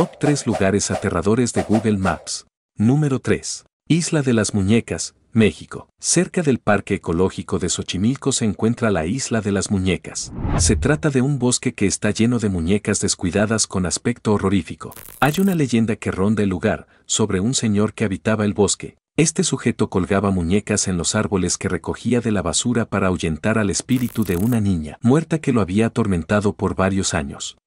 Top 3 lugares aterradores de Google Maps. Número 3. Isla de las Muñecas, México. Cerca del Parque Ecológico de Xochimilco se encuentra la Isla de las Muñecas. Se trata de un bosque que está lleno de muñecas descuidadas con aspecto horrorífico. Hay una leyenda que ronda el lugar, sobre un señor que habitaba el bosque. Este sujeto colgaba muñecas en los árboles que recogía de la basura para ahuyentar al espíritu de una niña muerta que lo había atormentado por varios años.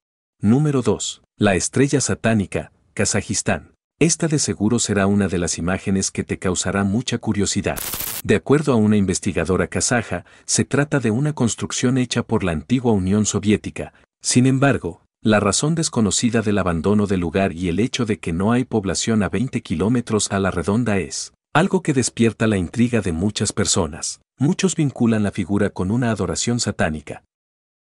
Número 2. La estrella satánica, Kazajistán. Esta de seguro será una de las imágenes que te causará mucha curiosidad. De acuerdo a una investigadora kazaja, se trata de una construcción hecha por la antigua Unión Soviética. Sin embargo, la razón desconocida del abandono del lugar y el hecho de que no hay población a 20 kilómetros a la redonda es algo que despierta la intriga de muchas personas. Muchos vinculan la figura con una adoración satánica.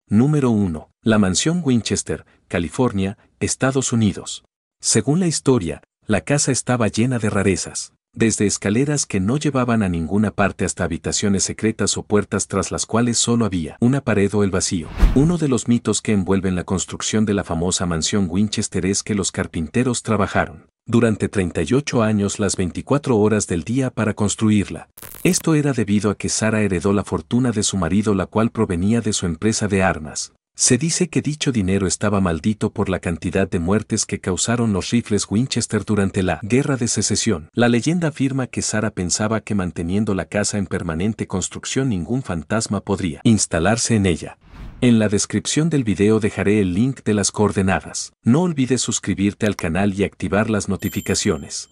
Número 1. La mansión Winchester, California, Estados Unidos. Según la historia, la casa estaba llena de rarezas, desde escaleras que no llevaban a ninguna parte hasta habitaciones secretas o puertas tras las cuales solo había una pared o el vacío. Uno de los mitos que envuelven la construcción de la famosa mansión Winchester es que los carpinteros trabajaron durante 38 años las 24 horas del día para construirla. Esto era debido a que Sara heredó la fortuna de su marido la cual provenía de su empresa de armas. Se dice que dicho dinero estaba maldito por la cantidad de muertes que causaron los rifles Winchester durante la Guerra de Secesión. La leyenda afirma que Sara pensaba que manteniendo la casa en permanente construcción ningún fantasma podría instalarse en ella. En la descripción del video dejaré el link de las coordenadas. No olvides suscribirte al canal y activar las notificaciones.